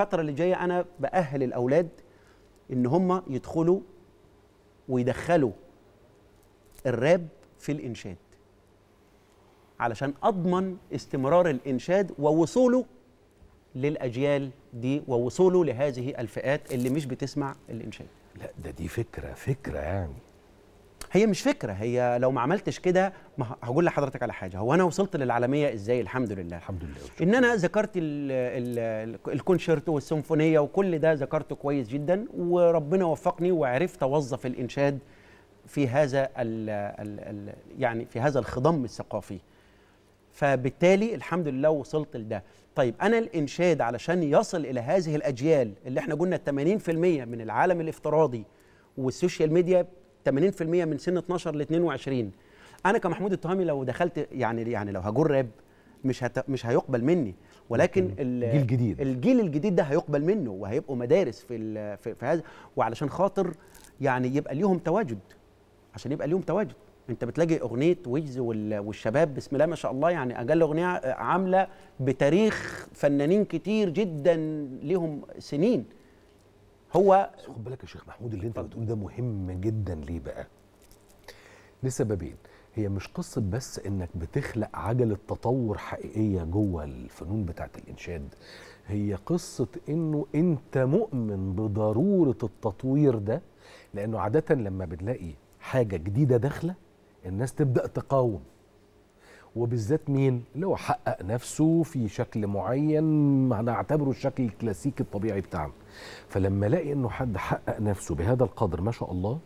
الفتره اللي جايه انا باهل الاولاد ان هم يدخلوا ويدخلوا الراب في الانشاد علشان اضمن استمرار الانشاد ووصوله للاجيال دي ووصوله لهذه الفئات اللي مش بتسمع الانشاد لا ده دي فكره فكره يعني هي مش فكره هي لو ما عملتش كده ما هقول لحضرتك على حاجه هو انا وصلت للعالميه ازاي الحمد لله الحمد لله ان انا ذكرت الكونشيرتو والسيمفونيه وكل ده ذكرته كويس جدا وربنا وفقني وعرفت اوظف الانشاد في هذا الـ الـ الـ يعني في هذا الخضم الثقافي فبالتالي الحمد لله وصلت لده طيب انا الانشاد علشان يصل الى هذه الاجيال اللي احنا قلنا 80% من العالم الافتراضي والسوشيال ميديا 80% من سن 12 ل 22 انا كمحمود التهامي لو دخلت يعني يعني لو هجر راب مش هت... مش هيقبل مني ولكن الجيل الجديد الجيل الجديد ده هيقبل منه وهيبقوا مدارس في ال... في, في هذا وعلشان خاطر يعني يبقى ليهم تواجد عشان يبقى ليهم تواجد انت بتلاقي اغنيه ويجز وال... والشباب بسم الله ما شاء الله يعني اجل اغنيه آه، عامله بتاريخ فنانين كتير جدا ليهم سنين هو خد بالك يا شيخ محمود اللي انت بتقول ده مهم جدا ليه بقى لسببين هي مش قصه بس انك بتخلق عجله تطور حقيقيه جوه الفنون بتاعه الانشاد هي قصه انه انت مؤمن بضروره التطوير ده لانه عاده لما بنلاقي حاجه جديده داخله الناس تبدا تقاوم وبالذات مين اللي هو حقق نفسه في شكل معين هنعتبره الشكل الكلاسيكي الطبيعي بتاعنا فلما الاقي انه حد حقق نفسه بهذا القدر ما شاء الله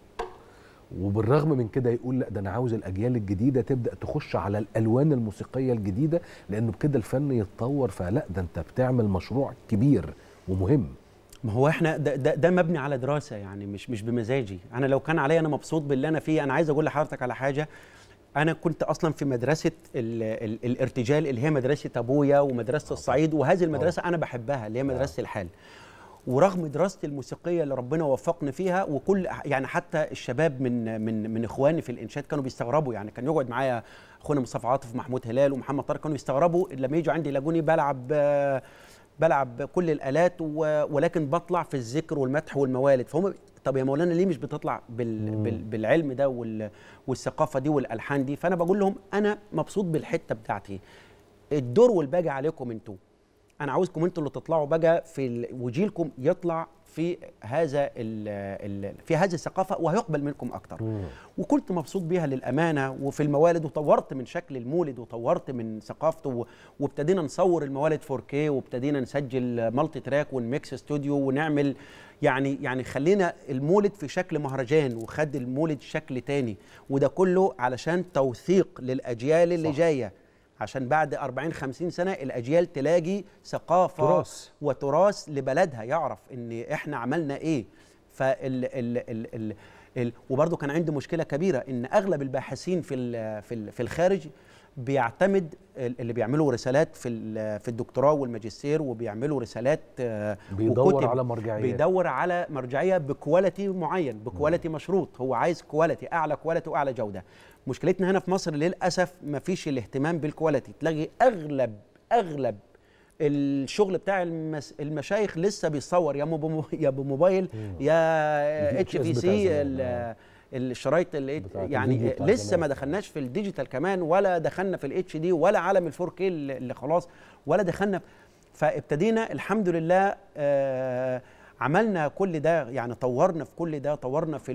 وبالرغم من كده يقول لا ده انا عاوز الاجيال الجديده تبدا تخش على الالوان الموسيقيه الجديده لانه بكده الفن يتطور فلا ده انت بتعمل مشروع كبير ومهم ما هو احنا ده, ده, ده مبني على دراسه يعني مش مش بمزاجي انا لو كان عليا انا مبسوط باللي انا فيه انا عايز اقول لحضرتك على حاجه انا كنت اصلا في مدرسه الـ الـ الارتجال اللي هي مدرسه ابويا ومدرسه آه. الصعيد وهذه المدرسه آه. انا بحبها اللي هي آه. مدرسه الحال ورغم دراستي الموسيقيه اللي ربنا وفقني فيها وكل يعني حتى الشباب من من من اخواني في الانشاد كانوا بيستغربوا يعني كان يقعد معايا اخونا مصطفى عاطف ومحمود هلال ومحمد طارق كانوا بيستغربوا لما يجوا عندي يلاقوني بلعب آه بلعب كل الالات و... ولكن بطلع في الذكر والمدح والموالد فهم طب يا مولانا ليه مش بتطلع بال... بال... بالعلم ده وال... والثقافه دي والالحان دي فانا بقول لهم انا مبسوط بالحته بتاعتي الدور والباقي عليكم انتوا انا عاوزكم انتوا اللي تطلعوا بقى في وجيلكم يطلع في هذا في هذه الثقافه وهيقبل منكم اكتر مم. وكنت مبسوط بيها للامانه وفي الموالد وطورت من شكل المولد وطورت من ثقافته وابتدينا نصور الموالد 4K وابتدينا نسجل مالتي تراك ونميكس ستوديو ونعمل يعني يعني خلينا المولد في شكل مهرجان وخد المولد شكل تاني وده كله علشان توثيق للاجيال اللي صح. جايه عشان بعد 40 50 سنه الاجيال تلاقي ثقافه تراث وتراث لبلدها يعرف ان احنا عملنا ايه فال ال ال ال ال وبرضه كان عنده مشكله كبيره ان اغلب الباحثين في ال في, ال في الخارج بيعتمد اللي بيعملوا رسالات في في الدكتوراه والماجستير وبيعملوا رسالات آه، بيدور وكتب على مرجعيه بيدور على مرجعيه بكواليتي معين بكواليتي مشروط هو عايز كواليتي اعلى كواليتي واعلى جوده مشكلتنا هنا في مصر للاسف ما فيش الاهتمام بالكواليتي تلاقي اغلب اغلب الشغل بتاع المس... المشايخ لسه بيصور يا بموبايل يا اتش في سي الشرايط اللي إيه، يعني لسه ما دخلناش في الديجيتال كمان ولا دخلنا في الاتش دي ولا عالم ال 4K اللي خلاص ولا دخلنا فابتدينا الحمد لله آه عملنا كل ده يعني طورنا في كل ده طورنا في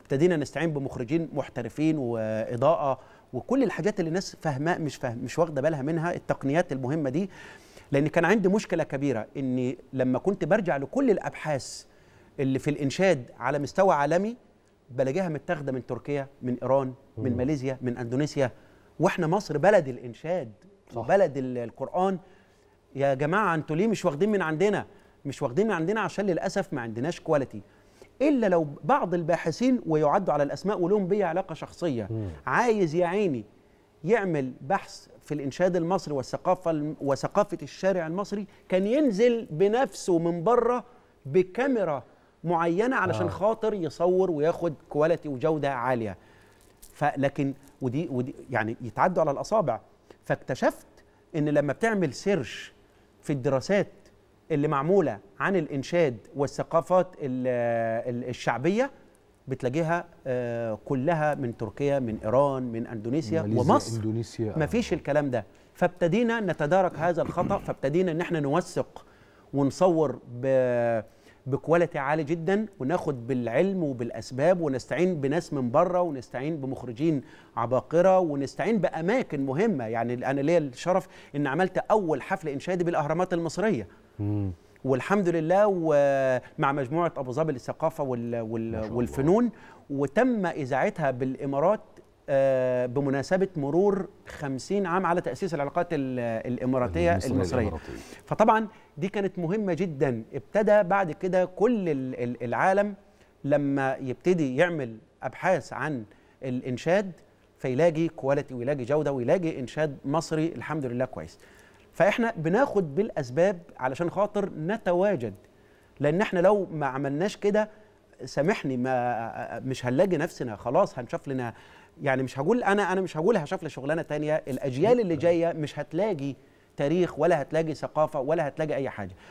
ابتدينا نستعين بمخرجين محترفين واضاءه وكل الحاجات اللي الناس فاهمه مش فاهم مش واخده بالها منها التقنيات المهمه دي لان كان عندي مشكله كبيره اني لما كنت برجع لكل الابحاث اللي في الانشاد على مستوى عالمي بلاقيها متاخده من تركيا من ايران من ماليزيا من اندونيسيا واحنا مصر بلد الانشاد صح. بلد القران يا جماعه انتوا ليه مش واخدين من عندنا مش واخدين من عندنا عشان للاسف ما عندناش كواليتي الا لو بعض الباحثين ويعدوا على الاسماء ولهم بيا علاقه شخصيه مم. عايز يا عيني يعمل بحث في الانشاد المصري والثقافه وثقافه الشارع المصري كان ينزل بنفسه من بره بكاميرا معينه علشان آه. خاطر يصور وياخد كواليتي وجوده عاليه فلكن ودي ودي يعني يتعدوا على الاصابع فاكتشفت ان لما بتعمل سيرش في الدراسات اللي معموله عن الانشاد والثقافات الشعبيه بتلاقيها آه، كلها من تركيا من ايران من اندونيسيا ومصر إندونيسيا. مفيش الكلام ده فابتدينا نتدارك هذا الخطا فابتدينا ان احنا نوثق ونصور ب بكواليتي عالي جدا وناخد بالعلم وبالاسباب ونستعين بناس من بره ونستعين بمخرجين عباقره ونستعين باماكن مهمه يعني انا ليا الشرف ان عملت اول حفل انشادي بالاهرامات المصريه مم. والحمد لله ومع مجموعه ابو ظبي للثقافه والفنون وتم اذاعتها بالامارات آه، بمناسبة مرور 50 عام على تأسيس العلاقات الإماراتية المصرية, المصرية. فطبعا دي كانت مهمة جدا ابتدى بعد كده كل العالم لما يبتدي يعمل أبحاث عن الإنشاد فيلاقي كواليتي ويلاقي جودة ويلاقي إنشاد مصري الحمد لله كويس فإحنا بناخد بالأسباب علشان خاطر نتواجد لأن إحنا لو ما عملناش كده سامحني ما مش هنلاقي نفسنا خلاص هنشوف لنا يعني مش هقول انا انا مش هقول هشوف لي شغلانه ثانيه الاجيال اللي جايه مش هتلاقي تاريخ ولا هتلاقي ثقافه ولا هتلاقي اي حاجه